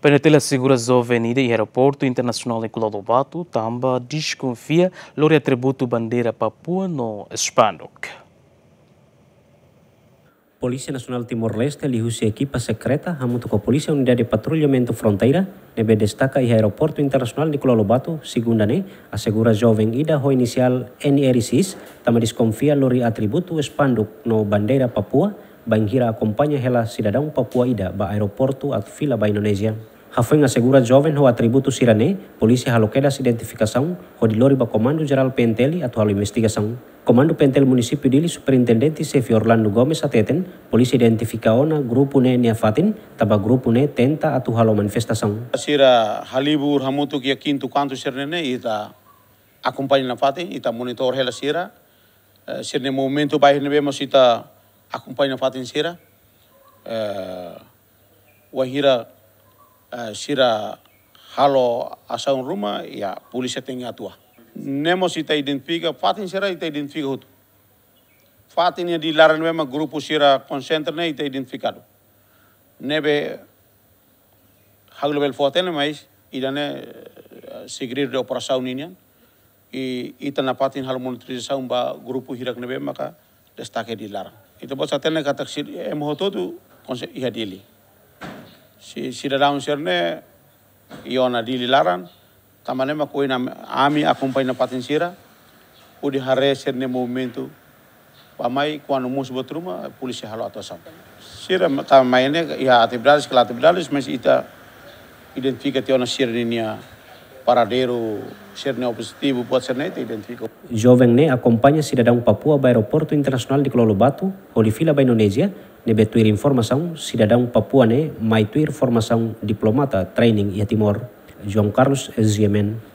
Penetela Seguras a Avenida e Aeroporto Internacional Nicolau do Bato, Tamba, desconfia lore atributo bandeira Papua no Hispanic. Polícia Nacional Timor-Leste liu sua equipa secreta junto com a Polícia Unidade de Patrulhamento Fronteira, nebe destaca e Aeroporto Internacional Nicolau Lobato, segunda ne, assegura jovem ida ho inicial NRCs, também desconfia lore atributo espanduc no bandeira Papua, baingira acompaña hela cidadão Ida ba aeroporto at fila ba Indonesia. Hafeng asegura joven ho atributo sirane, polícia haloquera ho identificação, lori ba comando jeral penteli atau halo investigação. Komando pentel município dili superintendente Sefi Orlando Gomes ateten, polícia ona grupo ne niafatin, taba grupo ne tenta atau halo manifestação. Sira halibur hamutu kia kintu kantu sirane ita acompanha na fatin, ita monitor hela sira, eh, sirne momento bairne bemos ita acompanha a fatin sira uh, wahira uh, eh, sira eh, halo asaun rumah ya polícia tem atua nemo se te identifica fatin sira te identifica hutu fatin ya di laran mema grupu sira concentra ne te identificado nebe haglo bel foten mais idane eh, sigrir de operação inian i na patin hal monitorização ba grupu hirak nebe maka destake di laran ito po sa katak si emhoto tu konse iha dili. Si si dadam serne iya, na dili laran tamane ma koina ami akumpai na patin sira udi hare ne momentu pamai umus mus rumah polisi halo atau sam. Sira tamai ne iha atibralis kelatibralis mes ita identifikati ona niya paradeiro, ser nem pode ser Jovem Né acompanha cidadão Papua ao aeroporto internacional de Clolobato, Batu, Holifila, Indonésia, nebetuir informação, cidadão Papua Né maituir formação diplomata, training e Timor. João Carlos Ziemen.